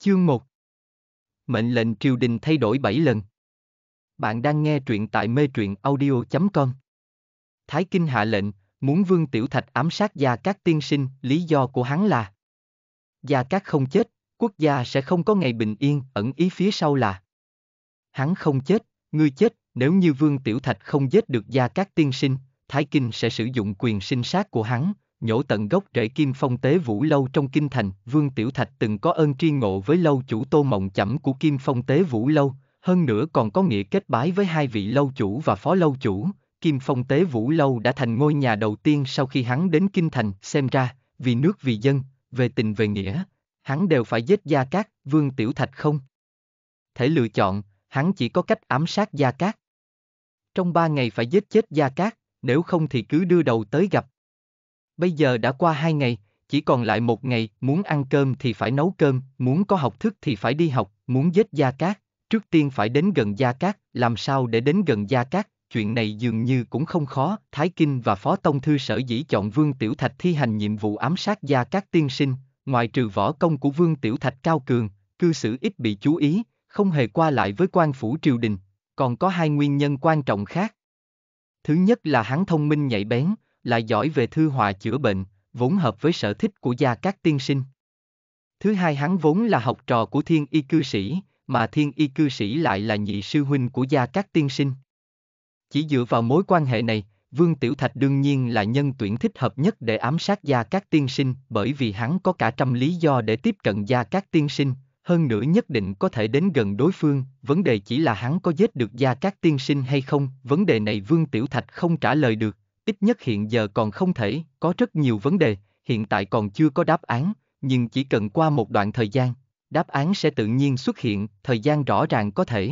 Chương 1 Mệnh lệnh triều đình thay đổi 7 lần. Bạn đang nghe truyện tại mê truyện audio.com. Thái Kinh hạ lệnh, muốn Vương Tiểu Thạch ám sát Gia Cát tiên sinh, lý do của hắn là Gia Cát không chết, quốc gia sẽ không có ngày bình yên, ẩn ý phía sau là Hắn không chết, ngươi chết, nếu như Vương Tiểu Thạch không giết được Gia Cát tiên sinh, Thái Kinh sẽ sử dụng quyền sinh sát của hắn, nhổ tận gốc rễ kim phong tế vũ lâu trong kinh thành, Vương Tiểu Thạch từng có ơn tri ngộ với lâu chủ tô mộng chẩm của kim phong tế vũ lâu, hơn nữa còn có nghĩa kết bái với hai vị lâu chủ và phó lâu chủ, kim phong tế vũ lâu đã thành ngôi nhà đầu tiên sau khi hắn đến kinh thành, xem ra, vì nước vì dân, về tình về nghĩa, hắn đều phải giết Gia Cát, Vương Tiểu Thạch không? Thể lựa chọn, hắn chỉ có cách ám sát Gia Cát. Trong ba ngày phải giết chết Gia Cát, nếu không thì cứ đưa đầu tới gặp. Bây giờ đã qua hai ngày, chỉ còn lại một ngày, muốn ăn cơm thì phải nấu cơm, muốn có học thức thì phải đi học, muốn giết Gia Cát, trước tiên phải đến gần Gia Cát, làm sao để đến gần Gia Cát, chuyện này dường như cũng không khó, Thái Kinh và Phó Tông Thư sở dĩ chọn Vương Tiểu Thạch thi hành nhiệm vụ ám sát Gia Cát tiên sinh, ngoài trừ võ công của Vương Tiểu Thạch cao cường, cư xử ít bị chú ý, không hề qua lại với quan phủ triều đình, còn có hai nguyên nhân quan trọng khác. Thứ nhất là hắn thông minh nhạy bén, lại giỏi về thư họa chữa bệnh, vốn hợp với sở thích của gia các tiên sinh. Thứ hai hắn vốn là học trò của thiên y cư sĩ, mà thiên y cư sĩ lại là nhị sư huynh của gia các tiên sinh. Chỉ dựa vào mối quan hệ này, Vương Tiểu Thạch đương nhiên là nhân tuyển thích hợp nhất để ám sát gia các tiên sinh bởi vì hắn có cả trăm lý do để tiếp cận gia các tiên sinh, hơn nữa nhất định có thể đến gần đối phương, vấn đề chỉ là hắn có giết được gia các tiên sinh hay không, vấn đề này Vương Tiểu Thạch không trả lời được, ít nhất hiện giờ còn không thể, có rất nhiều vấn đề, hiện tại còn chưa có đáp án, nhưng chỉ cần qua một đoạn thời gian, đáp án sẽ tự nhiên xuất hiện, thời gian rõ ràng có thể.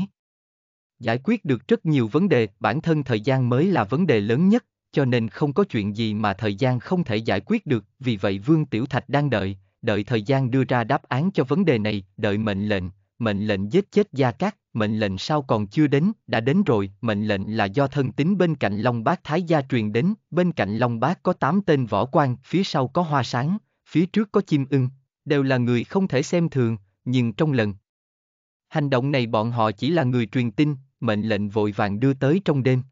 Giải quyết được rất nhiều vấn đề, bản thân thời gian mới là vấn đề lớn nhất, cho nên không có chuyện gì mà thời gian không thể giải quyết được, vì vậy Vương Tiểu Thạch đang đợi, đợi thời gian đưa ra đáp án cho vấn đề này, đợi mệnh lệnh, mệnh lệnh giết chết Gia Cát, mệnh lệnh sau còn chưa đến, đã đến rồi, mệnh lệnh là do thân tín bên cạnh Long Bác Thái Gia truyền đến, bên cạnh Long Bác có tám tên võ quan, phía sau có hoa sáng, phía trước có chim ưng, đều là người không thể xem thường, nhưng trong lần. Hành động này bọn họ chỉ là người truyền tin, mệnh lệnh vội vàng đưa tới trong đêm.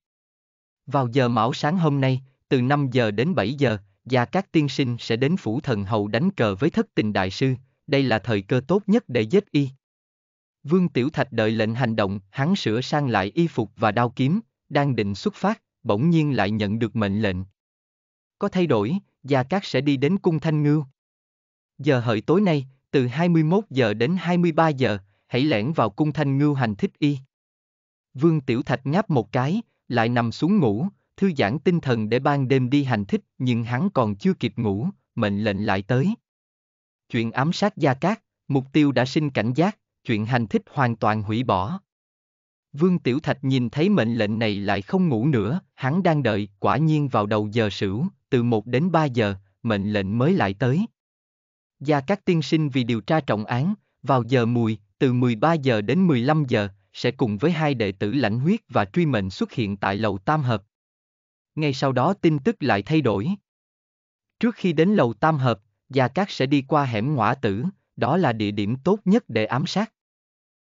Vào giờ mão sáng hôm nay, từ 5 giờ đến 7 giờ, gia các tiên sinh sẽ đến phủ thần hầu đánh cờ với thất tình đại sư, đây là thời cơ tốt nhất để giết y. Vương Tiểu Thạch đợi lệnh hành động, hắn sửa sang lại y phục và đao kiếm, đang định xuất phát, bỗng nhiên lại nhận được mệnh lệnh. Có thay đổi, Gia Cát sẽ đi đến cung Thanh Ngưu. Giờ hợi tối nay, từ 21 giờ đến 23 giờ, hãy lẻn vào cung Thanh Ngưu hành thích y. Vương Tiểu Thạch ngáp một cái, lại nằm xuống ngủ, thư giãn tinh thần để ban đêm đi hành thích, nhưng hắn còn chưa kịp ngủ, mệnh lệnh lại tới. Chuyện ám sát Gia Cát, mục tiêu đã sinh cảnh giác, chuyện hành thích hoàn toàn hủy bỏ. Vương Tiểu Thạch nhìn thấy mệnh lệnh này lại không ngủ nữa, hắn đang đợi, quả nhiên vào đầu giờ sửu, từ 1 đến 3 giờ, mệnh lệnh mới lại tới. Gia các tiên sinh vì điều tra trọng án, vào giờ mùi, từ 13 giờ đến 15 giờ, sẽ cùng với hai đệ tử lãnh huyết và truy mệnh xuất hiện tại lầu Tam Hợp. Ngay sau đó tin tức lại thay đổi. Trước khi đến lầu Tam Hợp, Gia Cát sẽ đi qua hẻm ngõa tử, đó là địa điểm tốt nhất để ám sát.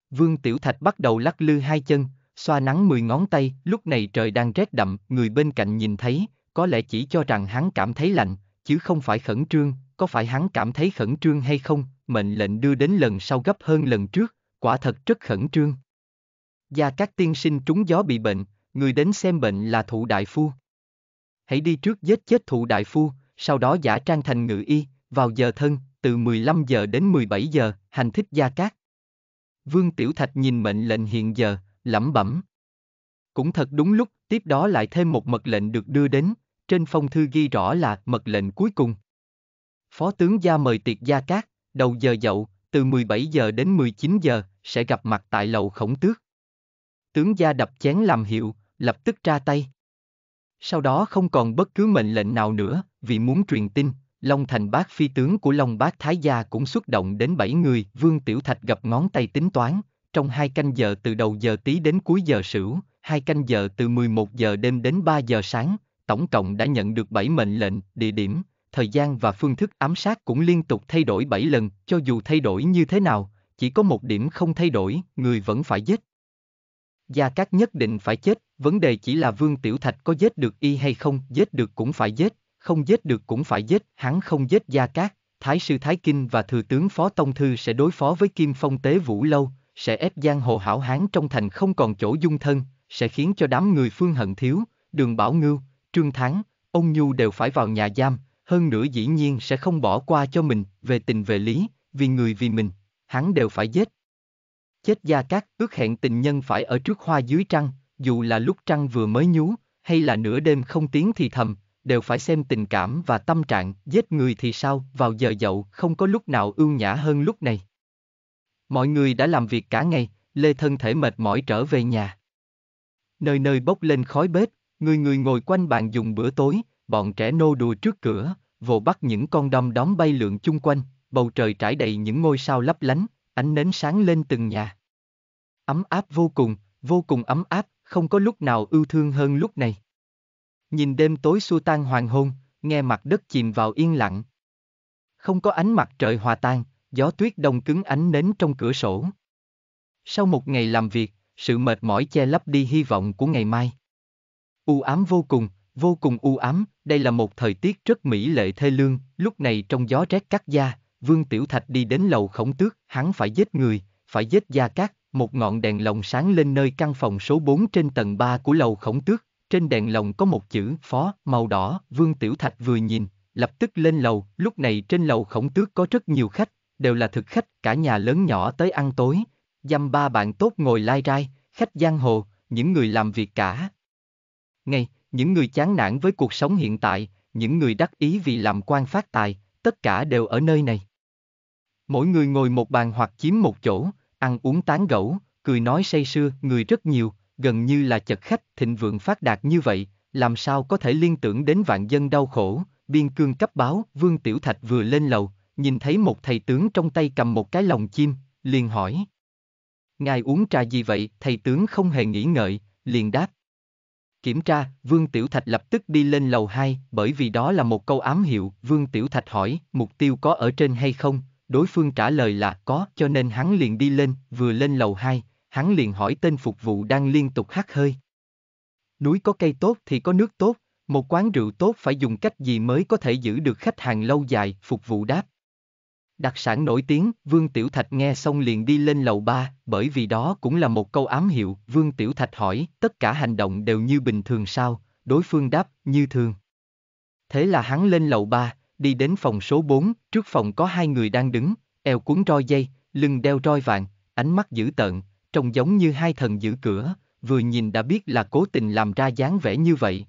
Vương Tiểu Thạch bắt đầu lắc lư hai chân, xoa nắng mười ngón tay, lúc này trời đang rét đậm, người bên cạnh nhìn thấy, có lẽ chỉ cho rằng hắn cảm thấy lạnh, chứ không phải khẩn trương, có phải hắn cảm thấy khẩn trương hay không, mệnh lệnh đưa đến lần sau gấp hơn lần trước, quả thật rất khẩn trương. Gia các tiên sinh trúng gió bị bệnh, người đến xem bệnh là thụ đại phu. Hãy đi trước giết chết thụ đại phu, sau đó giả trang thành ngự y, vào giờ thân, từ 15 giờ đến 17 giờ, hành thích gia cát. Vương Tiểu Thạch nhìn mệnh lệnh hiện giờ, lẩm bẩm. Cũng thật đúng lúc, tiếp đó lại thêm một mật lệnh được đưa đến, trên phong thư ghi rõ là mật lệnh cuối cùng. Phó tướng gia mời tiệc gia cát, đầu giờ dậu, từ 17 giờ đến 19 giờ, sẽ gặp mặt tại lầu khổng tước. Tướng gia đập chén làm hiệu, lập tức ra tay. Sau đó không còn bất cứ mệnh lệnh nào nữa, vì muốn truyền tin, Long Thành bác phi tướng của Long Bác Thái Gia cũng xuất động đến 7 người, Vương Tiểu Thạch gặp ngón tay tính toán, trong hai canh giờ từ đầu giờ tí đến cuối giờ sửu, hai canh giờ từ 11 giờ đêm đến 3 giờ sáng, tổng cộng đã nhận được 7 mệnh lệnh, địa điểm, thời gian và phương thức ám sát cũng liên tục thay đổi 7 lần, cho dù thay đổi như thế nào, chỉ có một điểm không thay đổi, người vẫn phải giết. Gia Cát nhất định phải chết, vấn đề chỉ là Vương Tiểu Thạch có giết được y hay không, giết được cũng phải giết, không giết được cũng phải giết, hắn không giết Gia Cát, Thái sư Thái Kinh và Thừa tướng Phó Tông Thư sẽ đối phó với Kim Phong Tế Vũ Lâu, sẽ ép giang hồ hảo hán trong thành không còn chỗ dung thân, sẽ khiến cho đám người phương hận thiếu, đường Bảo Ngưu, Trương Thắng, ông Nhu đều phải vào nhà giam, hơn nữa dĩ nhiên sẽ không bỏ qua cho mình, về tình về lý, vì người vì mình, hắn đều phải giết. Chết Gia Cát ước hẹn tình nhân phải ở trước hoa dưới trăng, dù là lúc trăng vừa mới nhú, hay là nửa đêm không tiếng thì thầm, đều phải xem tình cảm và tâm trạng, giết người thì sao, vào giờ dậu không có lúc nào ưu nhã hơn lúc này. Mọi người đã làm việc cả ngày, Lê thân thể mệt mỏi trở về nhà. Nơi nơi bốc lên khói bếp, người người ngồi quanh bàn dùng bữa tối, bọn trẻ nô đùa trước cửa, vồ bắt những con đom đóm bay lượn chung quanh, bầu trời trải đầy những ngôi sao lấp lánh, ánh nến sáng lên từng nhà. Ấm áp vô cùng, vô cùng ấm áp, không có lúc nào ưu thương hơn lúc này nhìn đêm tối xua tan hoàng hôn, nghe mặt đất chìm vào yên lặng. Không có ánh mặt trời hòa tan, gió tuyết đông cứng ánh nến trong cửa sổ. Sau một ngày làm việc, sự mệt mỏi che lấp đi hy vọng của ngày mai. U ám vô cùng, vô cùng u ám, đây là một thời tiết rất mỹ lệ thê lương, lúc này trong gió rét cắt da, Vương Tiểu Thạch đi đến lầu khổng tước, hắn phải giết người, phải giết gia cát, một ngọn đèn lồng sáng lên nơi căn phòng số 4 trên tầng 3 của lầu khổng tước, trên đèn lồng có một chữ phó màu đỏ, Vương Tiểu Thạch vừa nhìn, lập tức lên lầu, lúc này trên lầu khổng tước có rất nhiều khách, đều là thực khách, cả nhà lớn nhỏ tới ăn tối, dăm ba bạn tốt ngồi lai rai, khách giang hồ, những người làm việc cả. Ngay, những người chán nản với cuộc sống hiện tại, những người đắc ý vì làm quan phát tài, tất cả đều ở nơi này. Mỗi người ngồi một bàn hoặc chiếm một chỗ, ăn uống tán gẫu, cười nói say sưa, người rất nhiều, gần như là chật khách thịnh vượng phát đạt như vậy, làm sao có thể liên tưởng đến vạn dân đau khổ, biên cương cấp báo, Vương Tiểu Thạch vừa lên lầu, nhìn thấy một thầy tướng trong tay cầm một cái lồng chim, liền hỏi. Ngài uống trà gì vậy, thầy tướng không hề nghĩ ngợi, liền đáp. Kiểm tra, Vương Tiểu Thạch lập tức đi lên lầu 2, bởi vì đó là một câu ám hiệu, Vương Tiểu Thạch hỏi, mục tiêu có ở trên hay không, đối phương trả lời là có, cho nên hắn liền đi lên, vừa lên lầu 2, hắn liền hỏi tên phục vụ đang liên tục hát hơi. Núi có cây tốt thì có nước tốt, một quán rượu tốt phải dùng cách gì mới có thể giữ được khách hàng lâu dài, phục vụ đáp. Đặc sản nổi tiếng, Vương Tiểu Thạch nghe xong liền đi lên lầu ba, bởi vì đó cũng là một câu ám hiệu, Vương Tiểu Thạch hỏi, tất cả hành động đều như bình thường sao, đối phương đáp, như thường. Thế là hắn lên lầu ba, đi đến phòng số bốn, trước phòng có hai người đang đứng, eo cuốn roi dây, lưng đeo roi vàng, ánh mắt dữ tợn, trông giống như hai thần giữ cửa, vừa nhìn đã biết là cố tình làm ra dáng vẻ như vậy.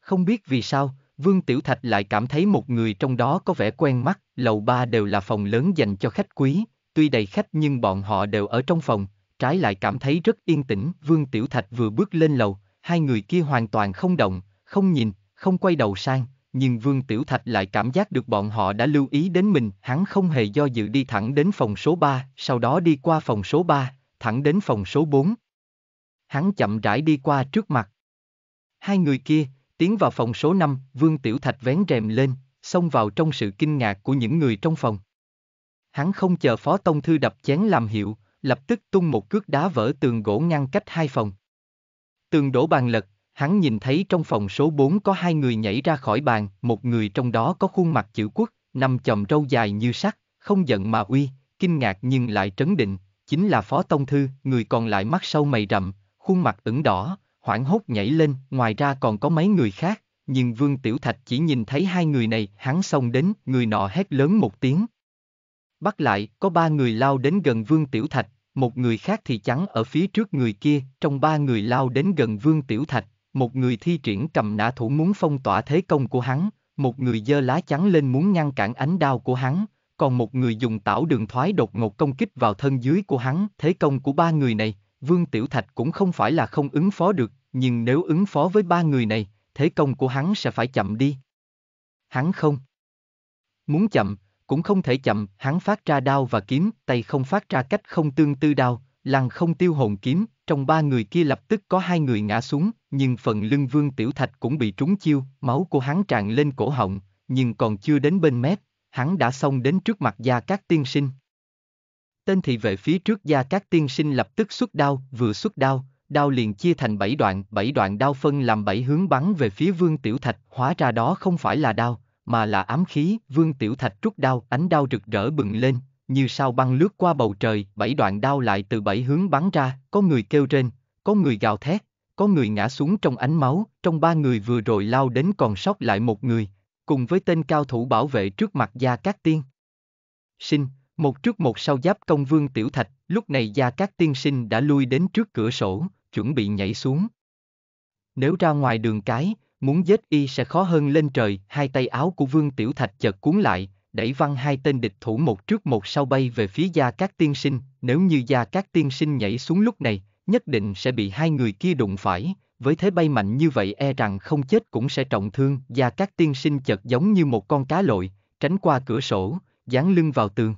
Không biết vì sao, Vương Tiểu Thạch lại cảm thấy một người trong đó có vẻ quen mắt, lầu ba đều là phòng lớn dành cho khách quý, tuy đầy khách nhưng bọn họ đều ở trong phòng, trái lại cảm thấy rất yên tĩnh. Vương Tiểu Thạch vừa bước lên lầu, hai người kia hoàn toàn không động, không nhìn, không quay đầu sang, nhưng Vương Tiểu Thạch lại cảm giác được bọn họ đã lưu ý đến mình, hắn không hề do dự đi thẳng đến phòng số 3, sau đó đi qua phòng số 3, thẳng đến phòng số 4. Hắn chậm rãi đi qua trước mặt. Hai người kia, tiến vào phòng số 5, Vương Tiểu Thạch vén rèm lên, xông vào trong sự kinh ngạc của những người trong phòng. Hắn không chờ Phó Tông Thư đập chén làm hiệu, lập tức tung một cước đá vỡ tường gỗ ngăn cách hai phòng. Tường đổ bàn lật, hắn nhìn thấy trong phòng số 4 có hai người nhảy ra khỏi bàn, một người trong đó có khuôn mặt chữ quốc, nằm chòm râu dài như sắt, không giận mà uy, kinh ngạc nhưng lại trấn định, chính là Phó Tông Thư, người còn lại mắt sâu mày rậm, khuôn mặt ửng đỏ, hoảng hốt nhảy lên, ngoài ra còn có mấy người khác, nhưng Vương Tiểu Thạch chỉ nhìn thấy hai người này, hắn xông đến, người nọ hét lớn một tiếng. Bắt lại, có ba người lao đến gần Vương Tiểu Thạch, một người khác thì chắn ở phía trước người kia, trong ba người lao đến gần Vương Tiểu Thạch, một người thi triển cầm nã thủ muốn phong tỏa thế công của hắn, một người giơ lá chắn lên muốn ngăn cản ánh đao của hắn, còn một người dùng tảo đường thoái đột ngột công kích vào thân dưới của hắn. Thế công của ba người này, Vương Tiểu Thạch cũng không phải là không ứng phó được, nhưng nếu ứng phó với ba người này, thế công của hắn sẽ phải chậm đi. Hắn không. Muốn chậm, cũng không thể chậm, hắn phát ra đao và kiếm, tay không phát ra cách không tương tư đao, lăng không tiêu hồn kiếm, trong ba người kia lập tức có hai người ngã xuống, nhưng phần lưng vương tiểu thạch cũng bị trúng chiêu, máu của hắn tràn lên cổ họng, nhưng còn chưa đến bên mép, hắn đã xông đến trước mặt Gia Cát Tiên Sinh. Tên thị vệ phía trước Gia Cát Tiên Sinh lập tức xuất đao, vừa xuất đao, đao liền chia thành bảy đoạn, bảy đoạn đao phân làm bảy hướng bắn về phía Vương Tiểu Thạch, hóa ra đó không phải là đao, mà là ám khí, Vương Tiểu Thạch rút đao, ánh đao rực rỡ bừng lên, như sao băng lướt qua bầu trời, bảy đoạn đao lại từ bảy hướng bắn ra, có người kêu rên, có người gào thét, có người ngã xuống trong ánh máu, trong ba người vừa rồi lao đến còn sót lại một người, cùng với tên cao thủ bảo vệ trước mặt Gia Cát Tiên. Sinh, một trước một sau giáp công vương Tiểu Thạch, lúc này Gia Cát Tiên sinh đã lui đến trước cửa sổ, chuẩn bị nhảy xuống. Nếu ra ngoài đường cái, muốn giết y sẽ khó hơn lên trời, hai tay áo của vương Tiểu Thạch chợt cuốn lại, đẩy văng hai tên địch thủ một trước một sau bay về phía Gia Cát Tiên sinh, nếu như Gia Cát Tiên sinh nhảy xuống lúc này, nhất định sẽ bị hai người kia đụng phải, với thế bay mạnh như vậy e rằng không chết cũng sẽ trọng thương và các tiên sinh chợt giống như một con cá lội, tránh qua cửa sổ, dán lưng vào tường.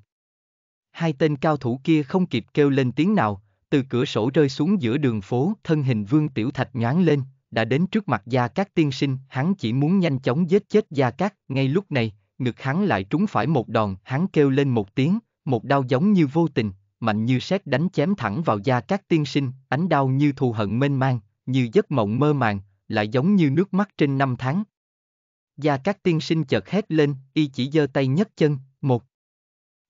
Hai tên cao thủ kia không kịp kêu lên tiếng nào, từ cửa sổ rơi xuống giữa đường phố, thân hình Vương Tiểu Thạch nhoáng lên, đã đến trước mặt Gia Cát tiên sinh, hắn chỉ muốn nhanh chóng giết chết Gia Cát, ngay lúc này, ngực hắn lại trúng phải một đòn, hắn kêu lên một tiếng, một đau giống như vô tình, mạnh như sét đánh chém thẳng vào Gia Cát tiên sinh, ánh đau như thù hận mênh mang, như giấc mộng mơ màng, lại giống như nước mắt trên năm tháng. Gia các tiên sinh chợt hét lên, y chỉ giơ tay nhấc chân, một.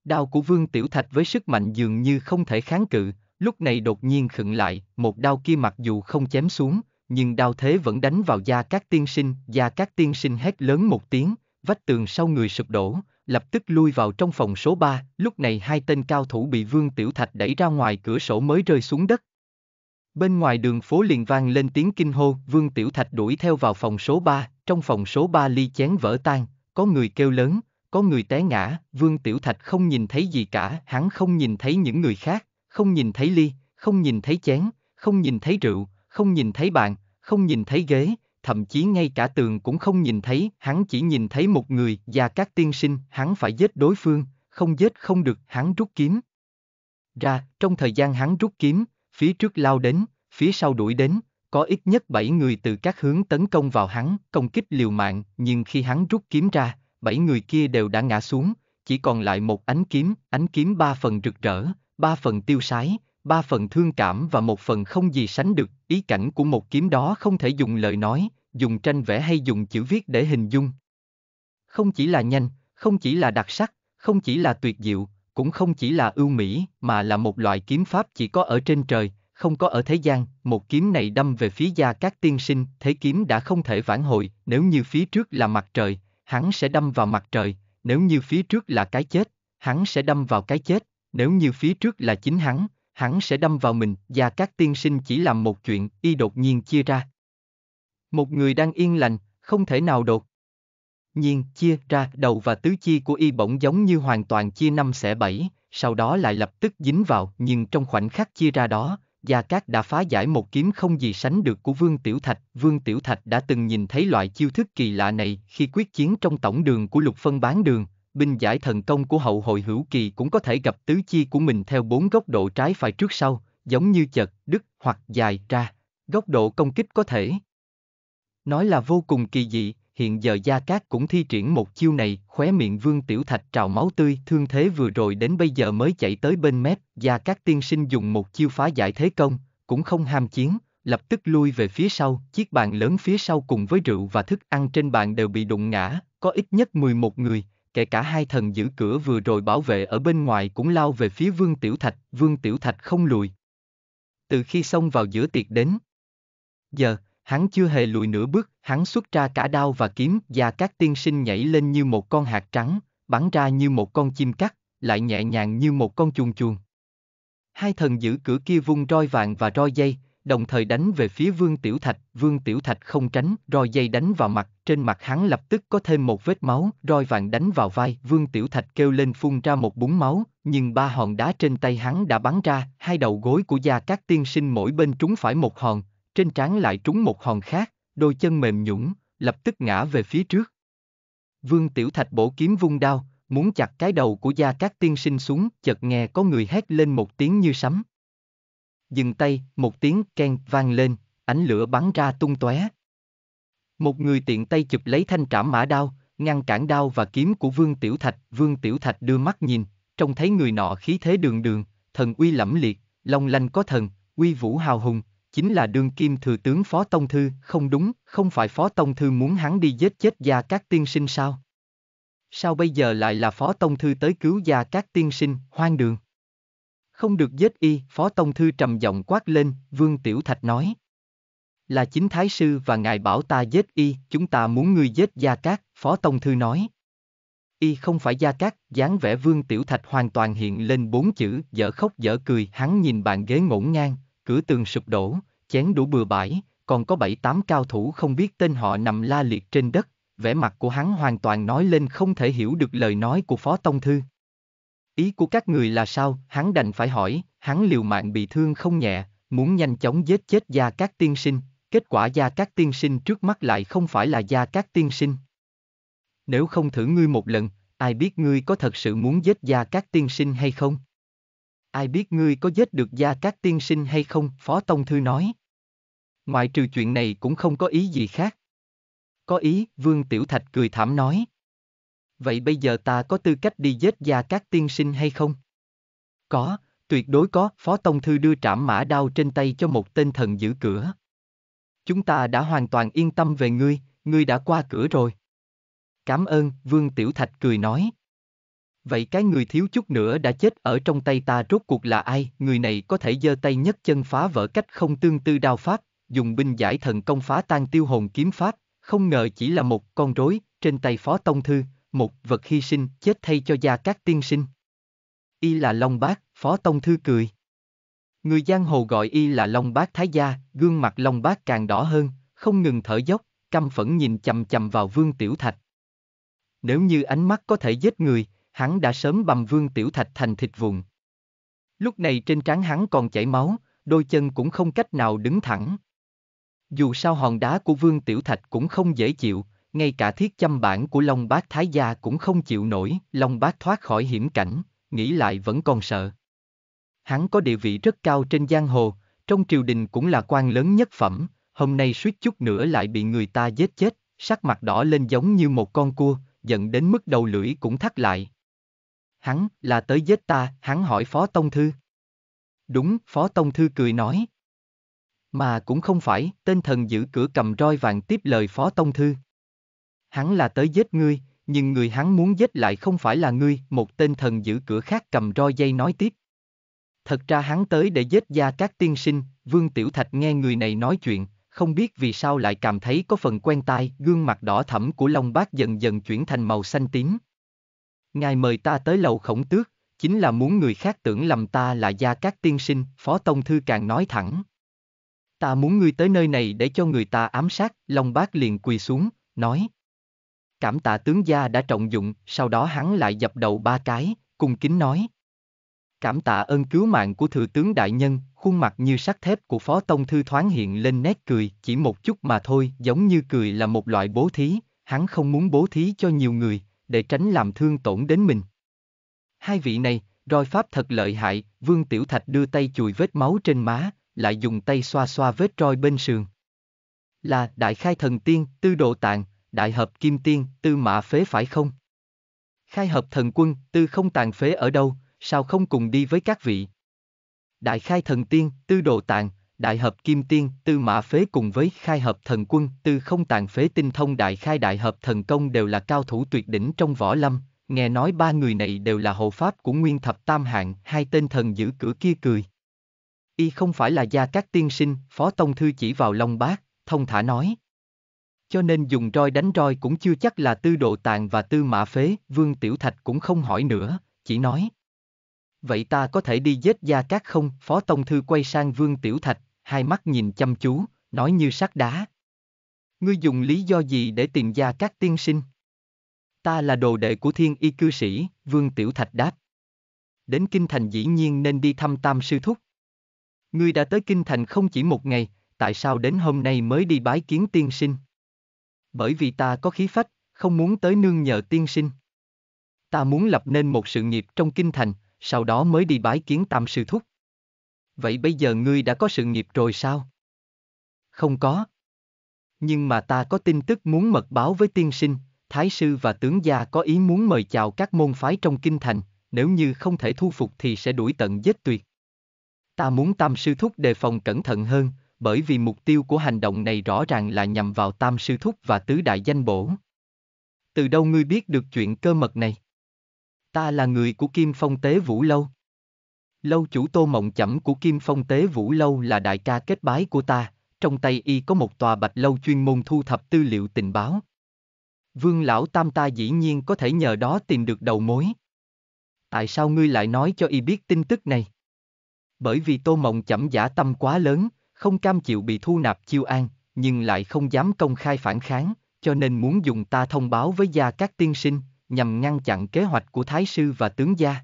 Đao của Vương Tiểu Thạch với sức mạnh dường như không thể kháng cự, lúc này đột nhiên khựng lại, một đao kia mặc dù không chém xuống, nhưng đao thế vẫn đánh vào da các tiên sinh, da các tiên sinh hét lớn một tiếng, vách tường sau người sụp đổ, lập tức lui vào trong phòng số 3, lúc này hai tên cao thủ bị Vương Tiểu Thạch đẩy ra ngoài cửa sổ mới rơi xuống đất, Bên ngoài đường phố liền vang lên tiếng kinh hô, Vương Tiểu Thạch đuổi theo vào phòng số 3, trong phòng số 3 ly chén vỡ tan, có người kêu lớn, có người té ngã, Vương Tiểu Thạch không nhìn thấy gì cả, hắn không nhìn thấy những người khác, không nhìn thấy ly, không nhìn thấy chén, không nhìn thấy rượu, không nhìn thấy bàn, không nhìn thấy ghế, thậm chí ngay cả tường cũng không nhìn thấy, hắn chỉ nhìn thấy một người, và các tiên sinh, hắn phải giết đối phương, không giết không được, hắn rút kiếm. Ra, trong thời gian hắn rút kiếm, phía trước lao đến, phía sau đuổi đến, có ít nhất 7 người từ các hướng tấn công vào hắn, công kích liều mạng, nhưng khi hắn rút kiếm ra, 7 người kia đều đã ngã xuống, chỉ còn lại một ánh kiếm, ánh kiếm 3 phần rực rỡ, 3 phần tiêu sái, 3 phần thương cảm và một phần không gì sánh được, ý cảnh của một kiếm đó không thể dùng lời nói, dùng tranh vẽ hay dùng chữ viết để hình dung. Không chỉ là nhanh, không chỉ là đặc sắc, không chỉ là tuyệt diệu, cũng không chỉ là ưu mỹ, mà là một loại kiếm pháp chỉ có ở trên trời, không có ở thế gian, một kiếm này đâm về phía gia các tiên sinh, thế kiếm đã không thể vãn hồi, nếu như phía trước là mặt trời, hắn sẽ đâm vào mặt trời, nếu như phía trước là cái chết, hắn sẽ đâm vào cái chết, nếu như phía trước là chính hắn, hắn sẽ đâm vào mình, gia các tiên sinh chỉ làm một chuyện, y đột nhiên chia ra. Một người đang yên lành, không thể nào đột nhiên chia ra đầu và tứ chi của y bỗng giống như hoàn toàn chia năm xẻ bảy, sau đó lại lập tức dính vào, nhưng trong khoảnh khắc chia ra đó, Gia Cát đã phá giải một kiếm không gì sánh được của Vương Tiểu Thạch. Vương Tiểu Thạch đã từng nhìn thấy loại chiêu thức kỳ lạ này khi quyết chiến trong tổng đường của lục phân bán đường. Binh giải thần công của hậu hội hữu kỳ cũng có thể gặp tứ chi của mình theo bốn góc độ trái phải trước sau, giống như chật, đứt hoặc dài ra. Góc độ công kích có thể nói là vô cùng kỳ dị, hiện giờ Gia Cát cũng thi triển một chiêu này, khóe miệng Vương Tiểu Thạch trào máu tươi, thương thế vừa rồi đến bây giờ mới chạy tới bên mép, Gia Cát tiên sinh dùng một chiêu phá giải thế công, cũng không ham chiến, lập tức lui về phía sau, chiếc bàn lớn phía sau cùng với rượu và thức ăn trên bàn đều bị đụng ngã, có ít nhất 11 người, kể cả hai thần giữ cửa vừa rồi bảo vệ ở bên ngoài cũng lao về phía Vương Tiểu Thạch, Vương Tiểu Thạch không lùi. Từ khi xông vào giữa tiệc đến, giờ, Hắn chưa hề lùi nửa bước, hắn xuất ra cả đao và kiếm và các tiên sinh nhảy lên như một con hạt trắng, bắn ra như một con chim cắt, lại nhẹ nhàng như một con chuồn chuồn. Hai thần giữ cửa kia vung roi vàng và roi dây, đồng thời đánh về phía Vương Tiểu Thạch, Vương Tiểu Thạch không tránh, roi dây đánh vào mặt, trên mặt hắn lập tức có thêm một vết máu, roi vàng đánh vào vai, Vương Tiểu Thạch kêu lên phun ra một búng máu, nhưng ba hòn đá trên tay hắn đã bắn ra, hai đầu gối của gia các tiên sinh mỗi bên trúng phải một hòn, trên trán lại trúng một hòn khác, đôi chân mềm nhũn, lập tức ngã về phía trước. Vương Tiểu Thạch bổ kiếm vung đao, muốn chặt cái đầu của gia các tiên sinh xuống, chợt nghe có người hét lên một tiếng như sấm. Dừng tay, một tiếng ken vang lên, ánh lửa bắn ra tung tóe. Một người tiện tay chụp lấy thanh trảm mã đao, ngăn cản đao và kiếm của Vương Tiểu Thạch. Vương Tiểu Thạch đưa mắt nhìn, trông thấy người nọ khí thế đường đường, thần uy lẫm liệt, long lanh có thần, uy vũ hào hùng, chính là đương kim thừa tướng Phó Tông Thư, không đúng, không phải Phó Tông Thư muốn hắn đi giết chết gia các tiên sinh sao? Sao bây giờ lại là Phó Tông Thư tới cứu gia các tiên sinh, hoang đường? Không được giết y, Phó Tông Thư trầm giọng quát lên, Vương Tiểu Thạch nói. Là chính Thái Sư và ngài bảo ta giết y, chúng ta muốn ngươi giết gia các, Phó Tông Thư nói. Y không phải gia cát, dáng vẻ vương tiểu thạch hoàn toàn hiện lên bốn chữ, dở khóc dở cười, hắn nhìn bàn ghế ngổn ngang, cửa tường sụp đổ, chén đủ bừa bãi, còn có bảy tám cao thủ không biết tên họ nằm la liệt trên đất, vẻ mặt của hắn hoàn toàn nói lên không thể hiểu được lời nói của Phó Tông Thư. Ý của các người là sao, hắn đành phải hỏi, hắn liều mạng bị thương không nhẹ, muốn nhanh chóng giết chết gia các tiên sinh, kết quả gia các tiên sinh trước mắt lại không phải là gia các tiên sinh. Nếu không thử ngươi một lần, ai biết ngươi có thật sự muốn giết gia các tiên sinh hay không? Ai biết ngươi có giết được gia các tiên sinh hay không, Phó Tông Thư nói. Ngoại trừ chuyện này cũng không có ý gì khác. Có ý, Vương Tiểu Thạch cười thảm nói. Vậy bây giờ ta có tư cách đi giết gia các tiên sinh hay không? Có, tuyệt đối có, Phó Tông Thư đưa trảm mã đao trên tay cho một tên thần giữ cửa. Chúng ta đã hoàn toàn yên tâm về ngươi, ngươi đã qua cửa rồi. Cảm ơn, Vương Tiểu Thạch cười nói. Vậy cái người thiếu chút nữa đã chết ở trong tay ta rốt cuộc là ai? Người này có thể giơ tay nhấc chân phá vỡ cách không tương tư đao pháp, dùng binh giải thần công phá tan tiêu hồn kiếm pháp, không ngờ chỉ là một con rối, trên tay phó tông thư, một vật hy sinh chết thay cho gia các tiên sinh. Y là Long Bác, phó tông thư cười. Người giang hồ gọi y là Long Bác Thái Gia, gương mặt Long Bác càng đỏ hơn, không ngừng thở dốc, căm phẫn nhìn chầm chầm vào Vương Tiểu Thạch. Nếu như ánh mắt có thể giết người, hắn đã sớm bầm vương tiểu thạch thành thịt vụn. Lúc này trên trán hắn còn chảy máu, đôi chân cũng không cách nào đứng thẳng. Dù sao hòn đá của vương tiểu thạch cũng không dễ chịu, ngay cả thiết châm bản của Long Bác Thái Gia cũng không chịu nổi, Long Bác thoát khỏi hiểm cảnh, nghĩ lại vẫn còn sợ. Hắn có địa vị rất cao trên giang hồ, trong triều đình cũng là quan lớn nhất phẩm, hôm nay suýt chút nữa lại bị người ta giết chết, sắc mặt đỏ lên giống như một con cua, giận đến mức đầu lưỡi cũng thắt lại hắn, là tới giết ta, hắn hỏi Phó Tông Thư. Đúng, Phó Tông Thư cười nói. Mà cũng không phải, tên thần giữ cửa cầm roi vàng tiếp lời Phó Tông Thư. Hắn là tới giết ngươi, nhưng người hắn muốn giết lại không phải là ngươi, một tên thần giữ cửa khác cầm roi dây nói tiếp. Thật ra hắn tới để giết gia các tiên sinh, Vương Tiểu Thạch nghe người này nói chuyện, không biết vì sao lại cảm thấy có phần quen tai, gương mặt đỏ thẫm của Long Bác dần dần chuyển thành màu xanh tím. Ngài mời ta tới lầu khổng tước, chính là muốn người khác tưởng lầm ta là gia các tiên sinh, Phó Tông Thư càng nói thẳng. Ta muốn ngươi tới nơi này để cho người ta ám sát, Long Bác liền quỳ xuống, nói. Cảm tạ tướng gia đã trọng dụng, sau đó hắn lại dập đầu ba cái, cùng kính nói. Cảm tạ ơn cứu mạng của thừa tướng đại nhân, khuôn mặt như sắt thép của Phó Tông Thư thoáng hiện lên nét cười, chỉ một chút mà thôi, giống như cười là một loại bố thí, hắn không muốn bố thí cho nhiều người, để tránh làm thương tổn đến mình. Hai vị này, roi pháp thật lợi hại, Vương Tiểu Thạch đưa tay chùi vết máu trên má, lại dùng tay xoa xoa vết roi bên sườn. Là Đại Khai Thần Tiên, Tư Độ Tạng, Đại Hợp Kim Tiên, Tư Mã Phế phải không? Khai Hợp Thần Quân, Tư Không Tàn Phế ở đâu, sao không cùng đi với các vị? Đại Khai Thần Tiên, Tư Độ Tạng, đại hợp kim tiên, tư mã phế cùng với khai hợp thần quân, tư không tàn phế tinh thông đại khai đại hợp thần công đều là cao thủ tuyệt đỉnh trong võ lâm, nghe nói ba người này đều là hộ pháp của nguyên thập tam hạng, hai tên thần giữ cửa kia cười. Y không phải là gia các tiên sinh, phó tông thư chỉ vào long bát, thông thả nói. Cho nên dùng roi đánh roi cũng chưa chắc là tư độ tàng và tư mã phế, vương tiểu thạch cũng không hỏi nữa, chỉ nói. Vậy ta có thể đi giết gia các không? Phó Tông Thư quay sang Vương Tiểu Thạch, hai mắt nhìn chăm chú, nói như sắt đá. Ngươi dùng lý do gì để tìm ra các tiên sinh? Ta là đồ đệ của thiên y cư sĩ, Vương Tiểu Thạch đáp. Đến Kinh Thành dĩ nhiên nên đi thăm Tam Sư Thúc. Ngươi đã tới Kinh Thành không chỉ một ngày, tại sao đến hôm nay mới đi bái kiến tiên sinh? Bởi vì ta có khí phách, không muốn tới nương nhờ tiên sinh. Ta muốn lập nên một sự nghiệp trong Kinh Thành, sau đó mới đi bái kiến Tam Sư Thúc. Vậy bây giờ ngươi đã có sự nghiệp rồi sao? Không có. Nhưng mà ta có tin tức muốn mật báo với tiên sinh, Thái sư và tướng gia có ý muốn mời chào các môn phái trong kinh thành, nếu như không thể thu phục thì sẽ đuổi tận giết tuyệt. Ta muốn tam sư thúc đề phòng cẩn thận hơn, bởi vì mục tiêu của hành động này rõ ràng là nhằm vào tam sư thúc và tứ đại danh bổ. Từ đâu ngươi biết được chuyện cơ mật này? Ta là người của Kim Phong Tế Vũ Lâu. Lâu chủ tô mộng chẩm của Kim Phong Tế Vũ Lâu là đại ca kết bái của ta, trong tay y có một tòa bạch lâu chuyên môn thu thập tư liệu tình báo. Vương lão tam ta dĩ nhiên có thể nhờ đó tìm được đầu mối. Tại sao ngươi lại nói cho y biết tin tức này? Bởi vì tô mộng chẩm giả tâm quá lớn, không cam chịu bị thu nạp chiêu an, nhưng lại không dám công khai phản kháng, cho nên muốn dùng ta thông báo với gia các tiên sinh, nhằm ngăn chặn kế hoạch của thái sư và tướng gia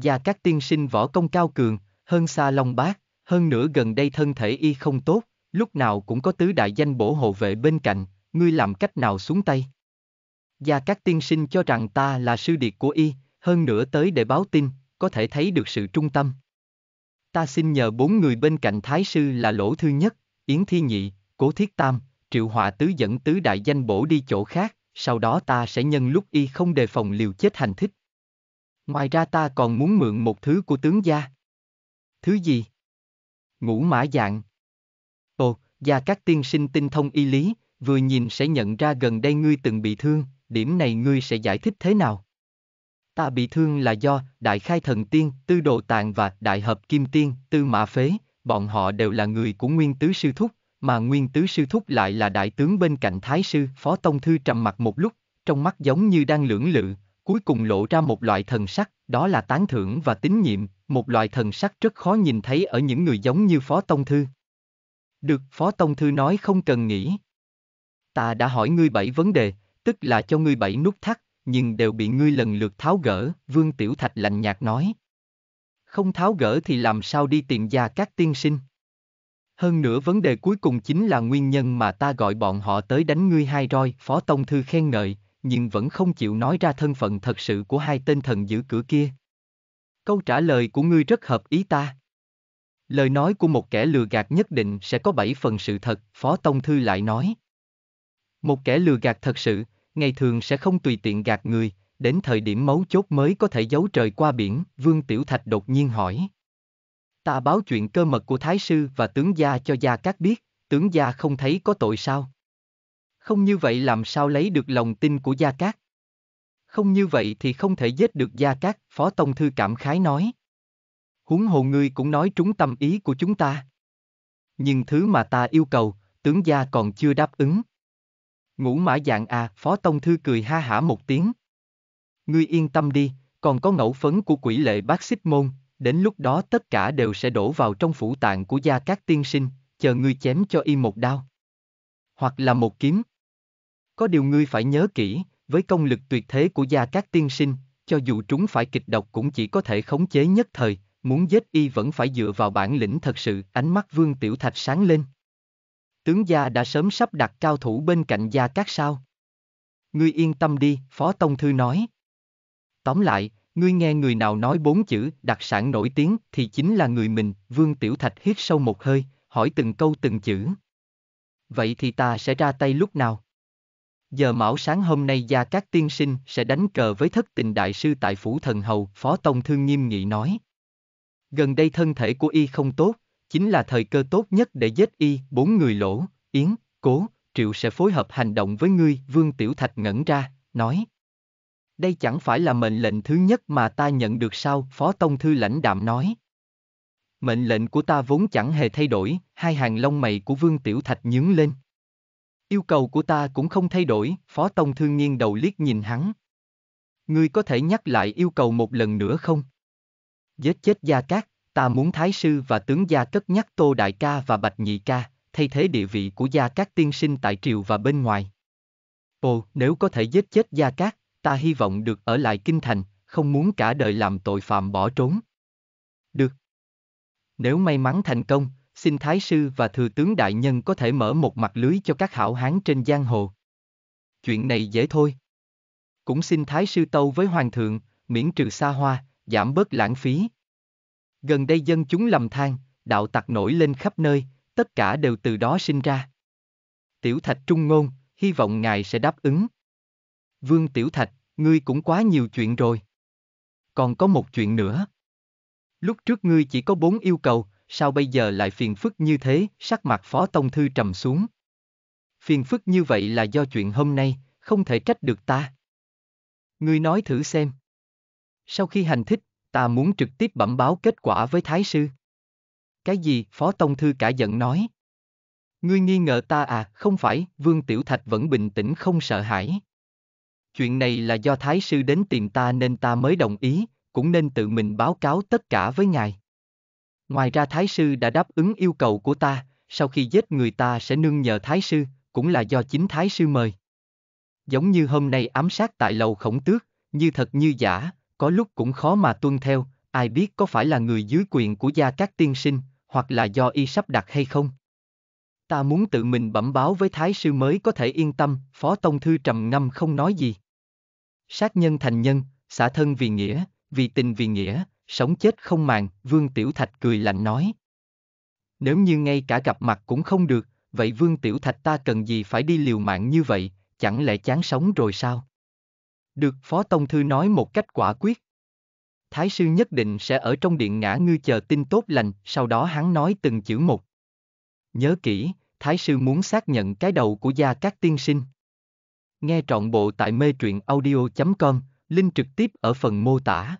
gia các tiên sinh võ công cao cường, hơn xa Long Bác, hơn nữa gần đây thân thể y không tốt, lúc nào cũng có tứ đại danh bổ hộ vệ bên cạnh, ngươi làm cách nào xuống tay. gia các tiên sinh cho rằng ta là sư điệt của y, hơn nữa tới để báo tin, có thể thấy được sự trung tâm. Ta xin nhờ bốn người bên cạnh Thái Sư là Lỗ Thư Nhất, Yến Thi Nhị, Cố Thiết Tam, Triệu Họa Tứ dẫn tứ đại danh bổ đi chỗ khác, sau đó ta sẽ nhân lúc y không đề phòng liều chết hành thích. Ngoài ra ta còn muốn mượn một thứ của tướng gia. Thứ gì? Ngũ mã dạng. Ồ, và các tiên sinh tinh thông y lý, vừa nhìn sẽ nhận ra gần đây ngươi từng bị thương, điểm này ngươi sẽ giải thích thế nào? Ta bị thương là do Đại Khai Thần Tiên, Tư Đồ Tạng và Đại Hợp Kim Tiên, Tư Mã Phế, bọn họ đều là người của Nguyên Tứ Sư Thúc, mà Nguyên Tứ Sư Thúc lại là đại tướng bên cạnh Thái Sư, Phó Tông Thư trầm mặt một lúc, trong mắt giống như đang lưỡng lự, cuối cùng lộ ra một loại thần sắc, đó là tán thưởng và tín nhiệm, một loại thần sắc rất khó nhìn thấy ở những người giống như Phó Tông Thư. Được, Phó Tông Thư nói không cần nghĩ. Ta đã hỏi ngươi bảy vấn đề, tức là cho ngươi bảy nút thắt, nhưng đều bị ngươi lần lượt tháo gỡ, Vương Tiểu Thạch lạnh nhạt nói. Không tháo gỡ thì làm sao đi tiền gia các tiên sinh? Hơn nữa vấn đề cuối cùng chính là nguyên nhân mà ta gọi bọn họ tới đánh ngươi hai roi, Phó Tông Thư khen ngợi, nhưng vẫn không chịu nói ra thân phận thật sự của hai tên thần giữ cửa kia. Câu trả lời của ngươi rất hợp ý ta. Lời nói của một kẻ lừa gạt nhất định sẽ có bảy phần sự thật, Phó Tông Thư lại nói. Một kẻ lừa gạt thật sự, ngày thường sẽ không tùy tiện gạt người, đến thời điểm mấu chốt mới có thể giấu trời qua biển, Vương Tiểu Thạch đột nhiên hỏi. Ta báo chuyện cơ mật của Thái Sư và tướng gia cho Gia Cát biết, tướng gia không thấy có tội sao? không như vậy làm sao lấy được lòng tin của Gia Cát. Không như vậy thì không thể giết được Gia Cát, Phó Tông Thư cảm khái nói. Huống hồ ngươi cũng nói trúng tâm ý của chúng ta. Nhưng thứ mà ta yêu cầu, tướng gia còn chưa đáp ứng. Ngũ mã dạng à, Phó Tông Thư cười ha hả một tiếng. Ngươi yên tâm đi, còn có ngẫu phấn của quỷ lệ bác xích môn, đến lúc đó tất cả đều sẽ đổ vào trong phủ tạng của gia cát tiên sinh, chờ ngươi chém cho y một đao. Hoặc là một kiếm. Có điều ngươi phải nhớ kỹ, với công lực tuyệt thế của gia các tiên sinh, cho dù chúng phải kịch độc cũng chỉ có thể khống chế nhất thời, muốn giết y vẫn phải dựa vào bản lĩnh thật sự, ánh mắt Vương Tiểu Thạch sáng lên. Tướng gia đã sớm sắp đặt cao thủ bên cạnh gia các sao. Ngươi yên tâm đi, Phó Tông Thư nói. Tóm lại, ngươi nghe người nào nói bốn chữ đặc sản nổi tiếng thì chính là người mình, Vương Tiểu Thạch hít sâu một hơi, hỏi từng câu từng chữ. Vậy thì ta sẽ ra tay lúc nào? Giờ mão sáng hôm nay Gia Các Tiên Sinh sẽ đánh cờ với thất tình đại sư tại Phủ Thần Hầu, Phó Tông Thương nghiêm nghị nói. Gần đây thân thể của y không tốt, chính là thời cơ tốt nhất để giết y, bốn người lỗ, yến, cố, triệu sẽ phối hợp hành động với ngươi, Vương Tiểu Thạch ngẩn ra, nói. Đây chẳng phải là mệnh lệnh thứ nhất mà ta nhận được sao, Phó Tông Thư lãnh đạm nói. Mệnh lệnh của ta vốn chẳng hề thay đổi, hai hàng lông mày của Vương Tiểu Thạch nhướng lên. Yêu cầu của ta cũng không thay đổi, Phó Tông Thương nghiêng đầu liếc nhìn hắn. Ngươi có thể nhắc lại yêu cầu một lần nữa không? Giết chết Gia Cát, ta muốn Thái Sư và Tướng Gia cất nhắc Tô Đại Ca và Bạch Nhị Ca, thay thế địa vị của Gia Cát tiên sinh tại triều và bên ngoài. Ồ, nếu có thể giết chết Gia Cát, ta hy vọng được ở lại Kinh Thành, không muốn cả đời làm tội phạm bỏ trốn. Được. Nếu may mắn thành công, xin Thái Sư và Thừa Tướng Đại Nhân có thể mở một mặt lưới cho các hảo hán trên giang hồ. Chuyện này dễ thôi. Cũng xin Thái Sư tâu với Hoàng thượng, miễn trừ xa hoa, giảm bớt lãng phí. Gần đây dân chúng lầm than, đạo tặc nổi lên khắp nơi, tất cả đều từ đó sinh ra. Tiểu Thạch trung ngôn, hy vọng ngài sẽ đáp ứng. Vương Tiểu Thạch, ngươi cũng quá nhiều chuyện rồi. Còn có một chuyện nữa. Lúc trước ngươi chỉ có bốn yêu cầu, sao bây giờ lại phiền phức như thế, sắc mặt Phó Tông Thư trầm xuống. Phiền phức như vậy là do chuyện hôm nay, không thể trách được ta. Ngươi nói thử xem. Sau khi hành thích, ta muốn trực tiếp bẩm báo kết quả với Thái Sư. Cái gì, Phó Tông Thư cả giận nói. Ngươi nghi ngờ ta à, không phải, Vương Tiểu Thạch vẫn bình tĩnh không sợ hãi. Chuyện này là do Thái Sư đến tìm ta nên ta mới đồng ý, cũng nên tự mình báo cáo tất cả với ngài. Ngoài ra Thái Sư đã đáp ứng yêu cầu của ta, sau khi giết người ta sẽ nương nhờ Thái Sư, cũng là do chính Thái Sư mời. Giống như hôm nay ám sát tại lầu khổng tước, như thật như giả, có lúc cũng khó mà tuân theo, ai biết có phải là người dưới quyền của gia các tiên sinh, hoặc là do y sắp đặt hay không. Ta muốn tự mình bẩm báo với Thái Sư mới có thể yên tâm, Phó Tông Thư trầm ngâm không nói gì. Sát nhân thành nhân, xã thân vì nghĩa, vì tình vì nghĩa, sống chết không màng, Vương Tiểu Thạch cười lạnh nói. Nếu như ngay cả gặp mặt cũng không được, vậy Vương Tiểu Thạch ta cần gì phải đi liều mạng như vậy, chẳng lẽ chán sống rồi sao? Được Phó Tông Thư nói một cách quả quyết. Thái sư nhất định sẽ ở trong điện ngã ngư chờ tin tốt lành, sau đó hắn nói từng chữ một. Nhớ kỹ, Thái sư muốn xác nhận cái đầu của gia các tiên sinh. Nghe trọn bộ tại mê truyện audio.com, link trực tiếp ở phần mô tả.